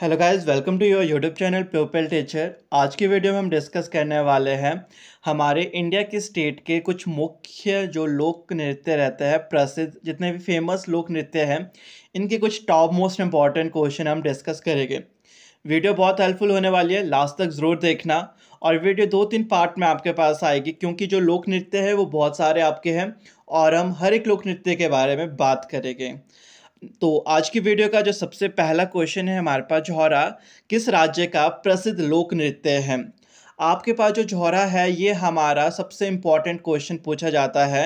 hello guys welcome to your YouTube channel people teacher आज की video में हम डिस्कस करने वाले हैं हमारे इंडिया के स्टेट के कुछ मुख्य जो लोक नृत्य रहते हैं प्रसिद्ध जितने भी फेमस लोक नृत्य हैं इनके कुछ टॉप मोस्ट इम्पॉर्टेंट क्वेश्चन हम डिस्कस करेंगे वीडियो बहुत हेल्पफुल होने वाली है लास्ट तक ज़रूर देखना और वीडियो दो तीन पार्ट में आपके पास आएगी क्योंकि जो लोक नृत्य है वो बहुत सारे आपके हैं और हम हर एक लोक नृत्य के बारे में बात करेंगे तो आज की वीडियो का जो सबसे पहला क्वेश्चन है हमारे पास झौरा किस राज्य का प्रसिद्ध लोक नृत्य है आपके पास जो झौरा है ये हमारा सबसे इम्पॉर्टेंट क्वेश्चन पूछा जाता है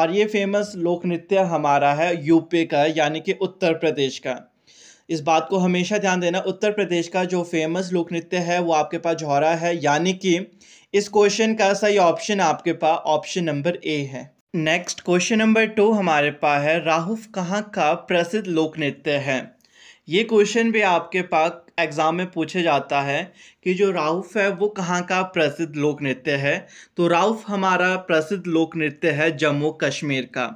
और ये फेमस लोक नृत्य हमारा है यूपी का यानी कि उत्तर प्रदेश का इस बात को हमेशा ध्यान देना उत्तर प्रदेश का जो फेमस लोक नृत्य है वो आपके पास झौरा है यानी कि इस क्वेश्चन का सही ऑप्शन आपके पास ऑप्शन नंबर ए है नेक्स्ट क्वेश्चन नंबर टू हमारे पास है राहुल कहाँ का प्रसिद्ध लोक नृत्य है ये क्वेश्चन भी आपके पास एग्ज़ाम में पूछे जाता है कि जो राउफ है वो कहाँ का प्रसिद्ध लोक नृत्य है तो राउफ हमारा प्रसिद्ध लोक नृत्य है जम्मू कश्मीर का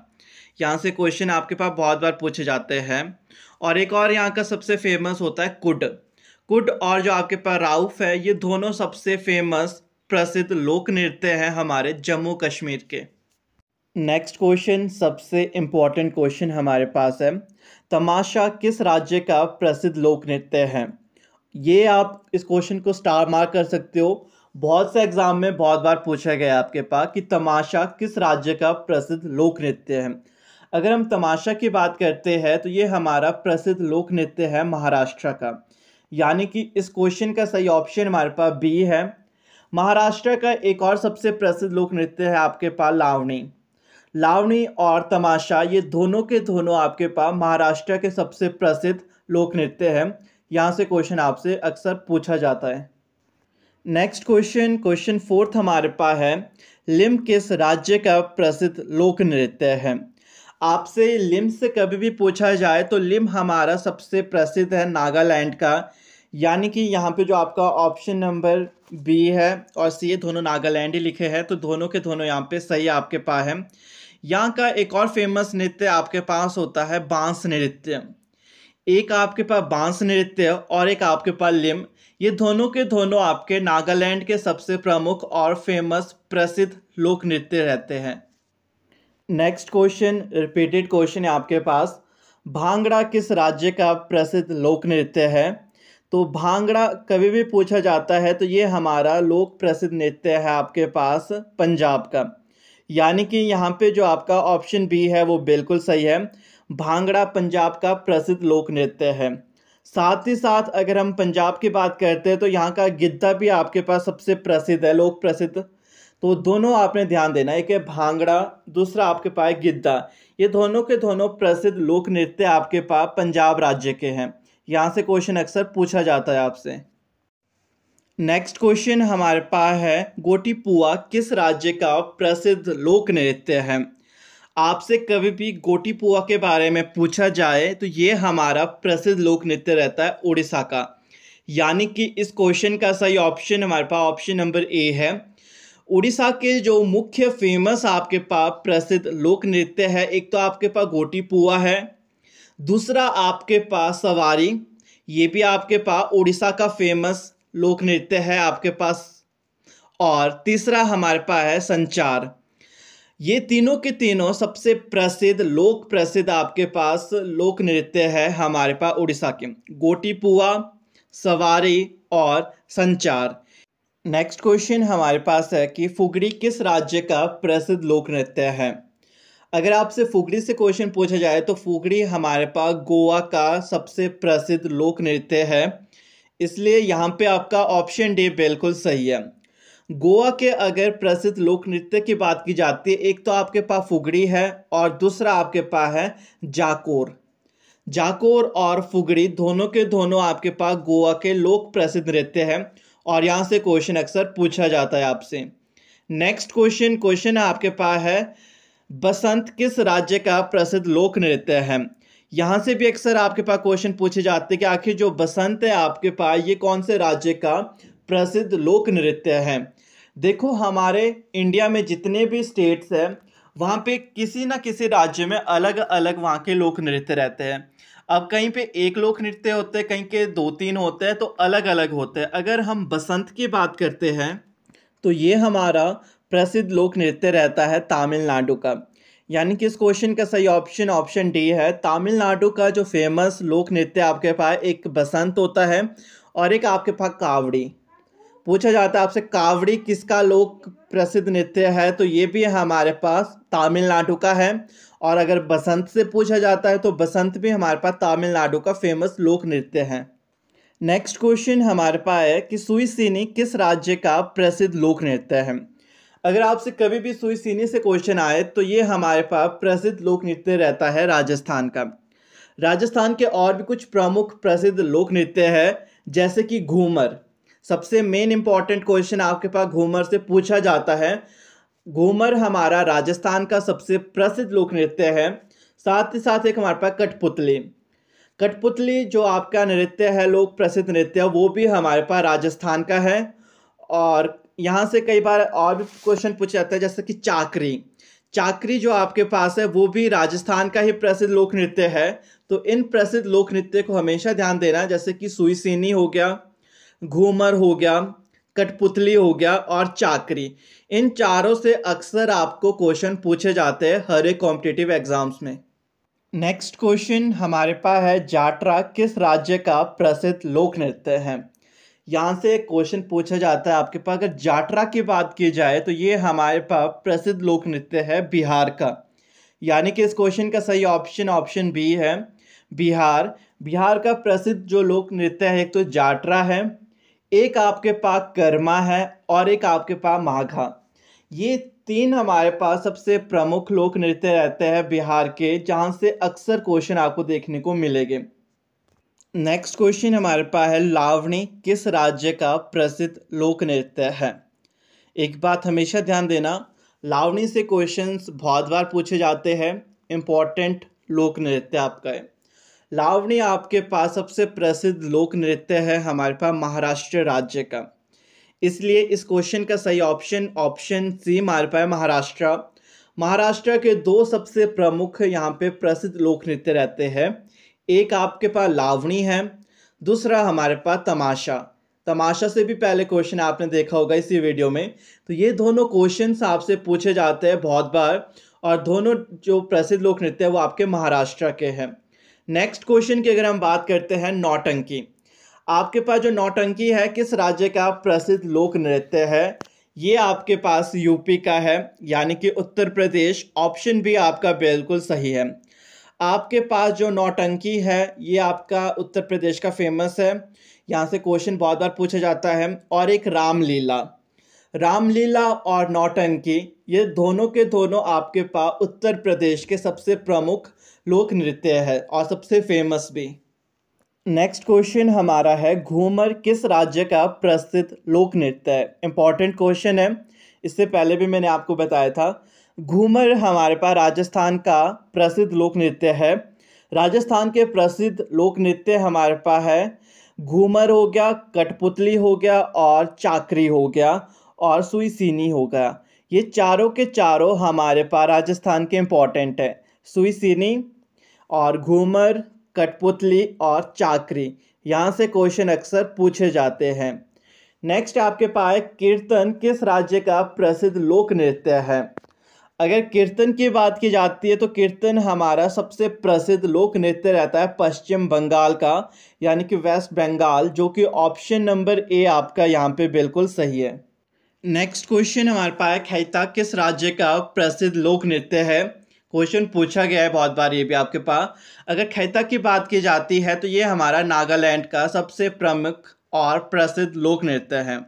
यहाँ से क्वेश्चन आपके पास बहुत बार पूछे जाते हैं और एक और यहाँ का सबसे फेमस होता है कुड कुड और जो आपके पास राउफ है ये दोनों सबसे फेमस प्रसिद्ध लोक नृत्य हैं हमारे जम्मू कश्मीर के नेक्स्ट क्वेश्चन सबसे इम्पॉर्टेंट क्वेश्चन हमारे पास है तमाशा किस राज्य का प्रसिद्ध लोक नृत्य है ये आप इस क्वेश्चन को स्टार मार्क कर सकते हो बहुत से एग्ज़ाम में बहुत बार पूछा गया आपके पास कि तमाशा किस राज्य का प्रसिद्ध लोक नृत्य है अगर हम तमाशा की बात करते हैं तो ये हमारा प्रसिद्ध लोक नृत्य है महाराष्ट्र का यानी कि इस क्वेश्चन का सही ऑप्शन हमारे पास बी है महाराष्ट्र का एक और सबसे प्रसिद्ध लोक नृत्य है आपके पास लावणी लावणी और तमाशा ये दोनों के दोनों आपके पास महाराष्ट्र के सबसे प्रसिद्ध लोक नृत्य हैं यहाँ से क्वेश्चन आपसे अक्सर पूछा जाता है नेक्स्ट क्वेश्चन क्वेश्चन फोर्थ हमारे पास है लिम किस राज्य का प्रसिद्ध लोक नृत्य है आपसे लिम से कभी भी पूछा जाए तो लिम हमारा सबसे प्रसिद्ध है नागालैंड का यानी कि यहाँ पे जो आपका ऑप्शन नंबर बी है और सी ये दोनों नागालैंड ही लिखे हैं तो दोनों के दोनों यहाँ पे सही आपके पास है यहाँ का एक और फेमस नृत्य आपके पास होता है बांस नृत्य एक आपके पास बांस नृत्य और एक आपके पास लिम ये दोनों के दोनों आपके नागालैंड के सबसे प्रमुख और फेमस प्रसिद्ध लोक नृत्य रहते हैं नेक्स्ट क्वेश्चन रिपीटेड क्वेश्चन है आपके पास भांगड़ा किस राज्य का प्रसिद्ध लोक नृत्य है तो भांगड़ा कभी भी पूछा जाता है तो ये हमारा लोक प्रसिद्ध नृत्य है आपके पास पंजाब का यानी कि यहाँ पे जो आपका ऑप्शन बी है वो बिल्कुल सही है भांगड़ा पंजाब का प्रसिद्ध लोक नृत्य है साथ ही साथ अगर हम पंजाब की बात करते हैं तो यहाँ का गिद्धा भी आपके पास सबसे प्रसिद्ध है लोक प्रसिद्ध तो दोनों आपने ध्यान देना एक है भांगड़ा दूसरा आपके पास गिद्धा ये दोनों के दोनों प्रसिद्ध लोक नृत्य आपके पास पंजाब राज्य के हैं यहाँ से क्वेश्चन अक्सर पूछा जाता है आपसे नेक्स्ट क्वेश्चन हमारे पास है गोटीपुआ किस राज्य का प्रसिद्ध लोक नृत्य है आपसे कभी भी गोटीपुआ के बारे में पूछा जाए तो ये हमारा प्रसिद्ध लोक नृत्य रहता है उड़ीसा का यानी कि इस क्वेश्चन का सही ऑप्शन हमारे पास ऑप्शन नंबर ए है उड़ीसा के जो मुख्य फेमस आपके पास प्रसिद्ध लोक नृत्य है एक तो आपके पास गोटीपुआ है दूसरा आपके पास सवारी ये भी आपके पास उड़ीसा का फेमस लोक नृत्य है आपके पास और तीसरा हमारे पास है संचार ये तीनों के तीनों सबसे प्रसिद्ध लोक प्रसिद्ध आपके पास लोक नृत्य है हमारे पास उड़ीसा के गोटीपुआ सवारी और संचार नेक्स्ट क्वेश्चन हमारे पास है कि फुगड़ी किस राज्य का प्रसिद्ध लोक नृत्य है अगर आपसे फुगड़ी से क्वेश्चन पूछा जाए तो फुगड़ी हमारे पास गोवा का सबसे प्रसिद्ध लोक नृत्य है इसलिए यहाँ पे आपका ऑप्शन डे बिल्कुल सही है गोवा के अगर प्रसिद्ध लोक नृत्य की बात की जाती है एक तो आपके पास फुगड़ी है और दूसरा आपके पास है जाकोर जाकोर और फुगड़ी दोनों के दोनों आपके पास गोवा के लोक प्रसिद्ध नृत्य हैं और यहाँ से क्वेश्चन अक्सर पूछा जाता है आपसे नेक्स्ट क्वेश्चन क्वेश्चन आपके पास है बसंत किस राज्य का प्रसिद्ध लोक नृत्य है यहाँ से भी अक्सर आपके पास क्वेश्चन पूछे जाते हैं कि आखिर जो बसंत है आपके पास ये कौन से राज्य का प्रसिद्ध लोक नृत्य है देखो हमारे इंडिया में जितने भी स्टेट्स हैं वहाँ पे किसी ना किसी राज्य में अलग अलग वहाँ के लोक नृत्य रहते हैं अब कहीं पे एक लोक नृत्य होते हैं कहीं के दो तीन होते हैं तो अलग अलग होते हैं अगर हम बसंत की बात करते हैं तो ये हमारा प्रसिद्ध लोक नृत्य रहता है तमिलनाडु का यानी कि इस क्वेश्चन का सही ऑप्शन ऑप्शन डी है तमिलनाडु का जो फेमस लोक नृत्य आपके पास एक बसंत होता है और एक आपके पास कावड़ी पूछा जाता है आपसे कावड़ी किसका लोक प्रसिद्ध नृत्य है तो ये भी हमारे पास तमिलनाडु का है और अगर बसंत से पूछा जाता है तो बसंत भी हमारे पास तमिलनाडु का फेमस लोक नृत्य है नेक्स्ट क्वेश्चन हमारे पास है कि सुई सीनी किस राज्य का प्रसिद्ध लोक नृत्य है अगर आपसे कभी भी सुई सीनी से क्वेश्चन आए तो ये हमारे पास प्रसिद्ध लोक नृत्य रहता है राजस्थान का राजस्थान के और भी कुछ प्रमुख प्रसिद्ध लोक नृत्य है जैसे कि घूमर सबसे मेन इम्पॉर्टेंट क्वेश्चन आपके पास घूमर से पूछा जाता है घूमर हमारा राजस्थान का सबसे प्रसिद्ध लोक नृत्य है साथ ही साथ एक हमारे पास कठपुतली कठपुतली जो आपका नृत्य है लोक प्रसिद्ध नृत्य वो भी हमारे पास राजस्थान का है और यहाँ से कई बार और भी क्वेश्चन पूछा जाता है जैसे कि चाकरी चाकरी जो आपके पास है वो भी राजस्थान का ही प्रसिद्ध लोक नृत्य है तो इन प्रसिद्ध लोक नृत्य को हमेशा ध्यान देना है जैसे कि सुईसेनी हो गया घूमर हो गया कठपुतली हो गया और चाकरी इन चारों से अक्सर आपको क्वेश्चन पूछे जाते हैं हर एक कॉम्पिटिटिव एग्जाम्स में नेक्स्ट क्वेश्चन हमारे पास है जाटरा किस राज्य का प्रसिद्ध लोक नृत्य है यहाँ से एक क्वेश्चन पूछा जाता है आपके पास अगर जाटरा की बात की जाए तो ये हमारे पास प्रसिद्ध लोक नृत्य है बिहार का यानी कि इस क्वेश्चन का सही ऑप्शन ऑप्शन बी है बिहार बिहार का प्रसिद्ध जो लोक नृत्य है एक तो जाटरा है एक आपके पास कर्मा है और एक आपके पास माघा ये तीन हमारे पास सबसे प्रमुख लोक नृत्य रहते हैं बिहार के जहाँ से अक्सर क्वेश्चन आपको देखने को मिलेंगे नेक्स्ट क्वेश्चन हमारे पास है लावणी किस राज्य का प्रसिद्ध लोक नृत्य है एक बात हमेशा ध्यान देना लावणी से क्वेश्चंस बहुत बार पूछे जाते हैं इम्पॉर्टेंट लोक नृत्य आपका है लावणी आपके पास सबसे प्रसिद्ध लोक नृत्य है हमारे पास महाराष्ट्र राज्य का इसलिए इस क्वेश्चन का सही ऑप्शन ऑप्शन सी हमारे पास महाराष्ट्र महाराष्ट्र के दो सबसे प्रमुख यहाँ पे प्रसिद्ध लोक नृत्य रहते हैं एक आपके पास लावणी है दूसरा हमारे पास तमाशा तमाशा से भी पहले क्वेश्चन आपने देखा होगा इसी वीडियो में तो ये दोनों क्वेश्चन आपसे पूछे जाते हैं बहुत बार और दोनों जो प्रसिद्ध लोक नृत्य है वो आपके महाराष्ट्र के हैं नेक्स्ट क्वेश्चन की अगर हम बात करते हैं नौटंकी आपके पास जो नौटंकी है किस राज्य का प्रसिद्ध लोक नृत्य है ये आपके पास यूपी का है यानी कि उत्तर प्रदेश ऑप्शन भी आपका बिल्कुल सही है आपके पास जो नौटंकी है ये आपका उत्तर प्रदेश का फेमस है यहाँ से क्वेश्चन बहुत बार पूछा जाता है और एक रामलीला रामलीला और नौटंकी ये दोनों के दोनों आपके पास उत्तर प्रदेश के सबसे प्रमुख लोक नृत्य है और सबसे फेमस भी नेक्स्ट क्वेश्चन हमारा है घूमर किस राज्य का प्रसिद्ध लोक नृत्य है इम्पॉर्टेंट क्वेश्चन है इससे पहले भी मैंने आपको बताया था घूमर हमारे पास राजस्थान का प्रसिद्ध लोक नृत्य है राजस्थान के प्रसिद्ध लोक नृत्य हमारे पास है घूमर हो गया कठपुतली हो गया और चाकरी हो गया और सुई सीनी हो गया ये चारों के चारों हमारे पास राजस्थान के इम्पॉर्टेंट है सुई सीनी और घूमर कठपुतली और चाकरी यहाँ से क्वेश्चन अक्सर पूछे जाते हैं नेक्स्ट आपके पास कीर्तन किस राज्य का प्रसिद्ध लोक नृत्य है अगर कीर्तन की बात की जाती है तो कीर्तन हमारा सबसे प्रसिद्ध लोक नृत्य रहता है पश्चिम बंगाल का यानी कि वेस्ट बंगाल जो कि ऑप्शन नंबर ए आपका यहाँ पे बिल्कुल सही है नेक्स्ट क्वेश्चन हमारे पास खैता किस राज्य का प्रसिद्ध लोक नृत्य है क्वेश्चन पूछा गया है बहुत बार ये भी आपके पास अगर खैता की बात की जाती है तो ये हमारा नागालैंड का सबसे प्रमुख और प्रसिद्ध लोक नृत्य है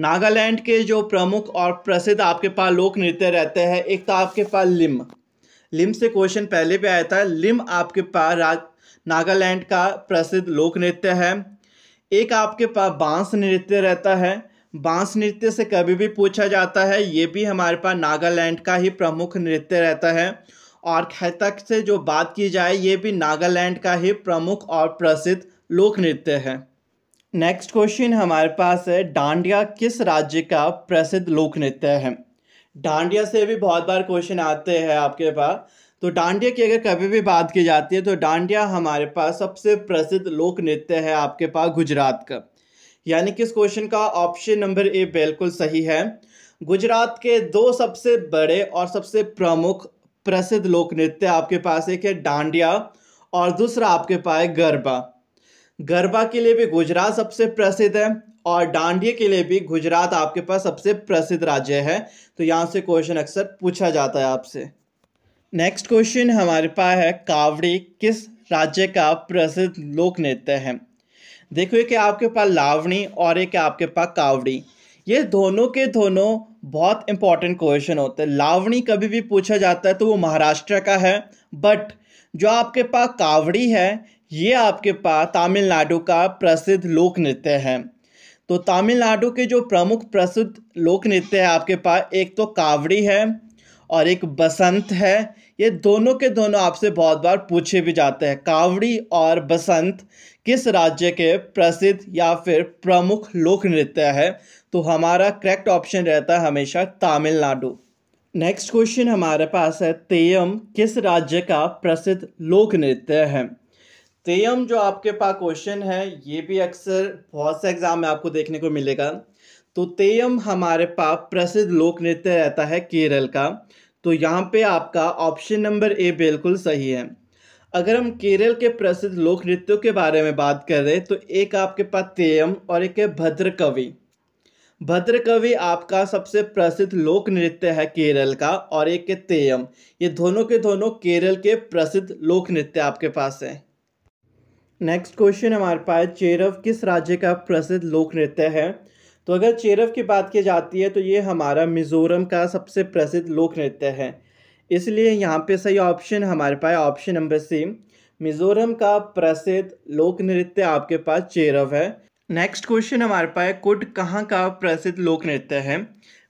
नागालैंड के जो प्रमुख और प्रसिद्ध आपके पास लोक नृत्य रहते हैं एक तो आपके पास लिम लिम से क्वेश्चन पहले भी आया था लिम आपके पास नागालैंड का प्रसिद्ध लोक नृत्य है एक आपके पास बांस नृत्य रहता है बांस नृत्य से कभी भी पूछा जाता है ये भी हमारे पास नागालैंड का ही प्रमुख नृत्य रहता है और खैतक से जो बात की जाए ये भी नागालैंड का ही प्रमुख और प्रसिद्ध लोक नृत्य है नेक्स्ट क्वेश्चन हमारे पास है डांडिया किस राज्य का प्रसिद्ध लोक नृत्य है डांडिया से भी बहुत बार क्वेश्चन आते हैं आपके पास तो डांडिया की अगर कभी भी बात की जाती है तो डांडिया हमारे पास सबसे प्रसिद्ध लोक नृत्य है आपके पास गुजरात का यानी कि इस क्वेश्चन का ऑप्शन नंबर ए बिल्कुल सही है गुजरात के दो सबसे बड़े और सबसे प्रमुख प्रसिद्ध लोक नृत्य आपके पास एक है डांडिया और दूसरा आपके पास गरबा गरबा के लिए भी गुजरात सबसे प्रसिद्ध है और डांडिया के लिए भी गुजरात आपके पास सबसे प्रसिद्ध राज्य है तो यहाँ से क्वेश्चन अक्सर पूछा जाता है आपसे नेक्स्ट क्वेश्चन हमारे पास है कावड़ी किस राज्य का प्रसिद्ध लोक नृत्य है देखो एक आपके पास लावणी और एक आपके पास कावड़ी ये दोनों के दोनों बहुत इंपॉर्टेंट क्वेश्चन होते हैं लावणी कभी भी पूछा जाता है तो वो महाराष्ट्र का है बट जो आपके पास कावड़ी है ये आपके पास तमिलनाडु का प्रसिद्ध लोक नृत्य है तो तमिलनाडु के जो प्रमुख प्रसिद्ध लोक नृत्य है आपके पास एक तो कावड़ी है और एक बसंत है ये दोनों के दोनों आपसे बहुत बार पूछे भी जाते हैं कावड़ी और बसंत किस राज्य के प्रसिद्ध या फिर प्रमुख लोक नृत्य है तो हमारा करेक्ट ऑप्शन रहता है हमेशा तमिलनाडु नेक्स्ट क्वेश्चन हमारे पास है तेयम किस राज्य का प्रसिद्ध लोक नृत्य है तेयम जो आपके पास क्वेश्चन है ये भी अक्सर बहुत से एग्ज़ाम में आपको देखने को मिलेगा तो तेयम हमारे पास प्रसिद्ध लोक नृत्य रहता है केरल का तो यहाँ पे आपका ऑप्शन नंबर ए बिल्कुल सही है अगर हम केरल के प्रसिद्ध लोक नृत्यों के बारे में बात कर रहे तो एक आपके पास तेयम और एक है भद्र कवि भद्र कवि आपका सबसे प्रसिद्ध लोक नृत्य है केरल का और एक है तेयम ये दोनों के दोनों केरल के प्रसिद्ध लोक नृत्य आपके पास है नेक्स्ट क्वेश्चन हमारे पास चेरव किस राज्य का प्रसिद्ध लोक नृत्य है तो अगर चेरव की बात की जाती है तो ये हमारा मिज़ोरम का सबसे प्रसिद्ध लोक नृत्य है इसलिए यहाँ पे सही ऑप्शन हमारे पास ऑप्शन नंबर सी मिज़ोरम का प्रसिद्ध लोक नृत्य आपके पास चेरव है नेक्स्ट क्वेश्चन हमारे पास कुड कहाँ का प्रसिद्ध लोक नृत्य है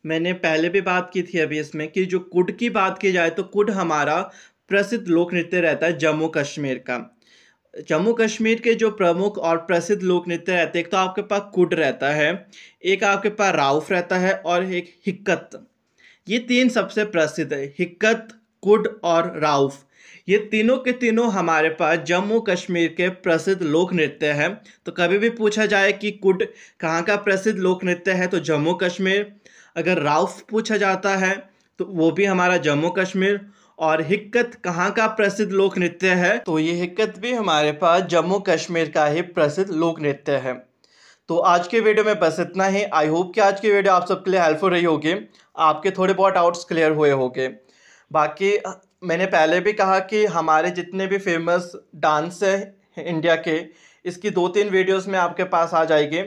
मैंने पहले भी बात की थी अभी इसमें कि जो कुड की बात की जाए तो कुड हमारा प्रसिद्ध लोक नृत्य रहता है जम्मू कश्मीर का जम्मू कश्मीर के जो प्रमुख और प्रसिद्ध लोक नृत्य रहते हैं एक तो आपके पास कुड रहता है एक आपके पास राउफ रहता है और एक हिक्कत ये तीन सबसे प्रसिद्ध है हिक्कत कुड और राउफ ये तीनों के तीनों हमारे पास जम्मू कश्मीर के प्रसिद्ध लोक नृत्य हैं तो कभी भी पूछा जाए कि कुड कहाँ का प्रसिद्ध लोक नृत्य है तो जम्मू कश्मीर अगर राउफ पूछा जाता है तो वो भी हमारा जम्मू कश्मीर और हिक्कत कहाँ का प्रसिद्ध लोक नृत्य है तो ये हिक्कत भी हमारे पास जम्मू कश्मीर का ही प्रसिद्ध लोक नृत्य है तो आज के वीडियो में बस इतना ही आई होप कि आज की वीडियो आप सबके लिए हेल्पफुल रही होगी आपके थोड़े बहुत डाउट्स क्लियर हुए होंगे बाकी मैंने पहले भी कहा कि हमारे जितने भी फेमस डांस हैं इंडिया के इसकी दो तीन वीडियोस में आपके पास आ जाएगी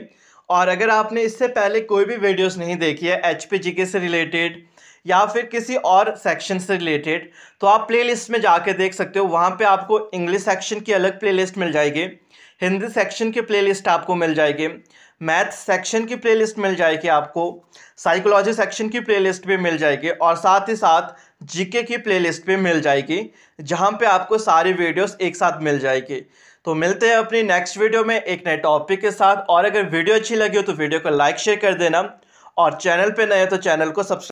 और अगर आपने इससे पहले कोई भी वीडियोस नहीं देखी है एच जी के से रिलेटेड या फिर किसी और सेक्शन से रिलेटेड तो आप प्लेलिस्ट में कर देख सकते हो वहाँ पे आपको इंग्लिश सेक्शन की अलग प्लेलिस्ट मिल जाएगी हिंदी सेक्शन की प्लेलिस्ट आपको मिल जाएगी मैथ सेक्शन की प्लेलिस्ट मिल जाएगी आपको साइकोलॉजी सेक्शन की प्लेलिस्ट भी मिल जाएगी और साथ ही साथ जीके की प्लेलिस्ट भी मिल जाएगी जहाँ पे आपको सारी वीडियोस एक साथ मिल जाएगी तो मिलते हैं अपनी नेक्स्ट वीडियो में एक नए टॉपिक के साथ और अगर वीडियो अच्छी लगी हो तो वीडियो को लाइक शेयर कर देना और चैनल पे नए हो तो चैनल को सब्सक्राइब